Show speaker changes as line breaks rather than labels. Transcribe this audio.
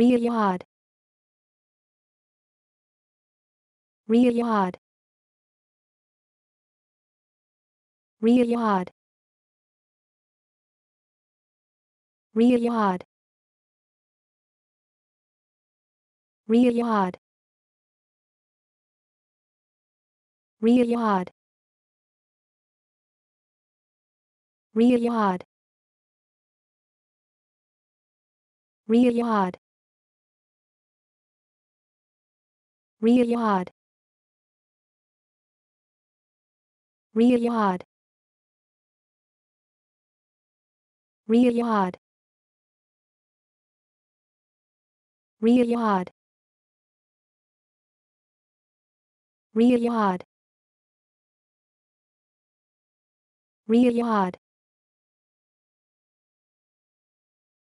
Riyadh Riyadh Riyadh Riyadh Riyadh Riyadh Riyadh Riyadh Riyadh Riyadh Riyadh Riyadh Riyadh Riyadh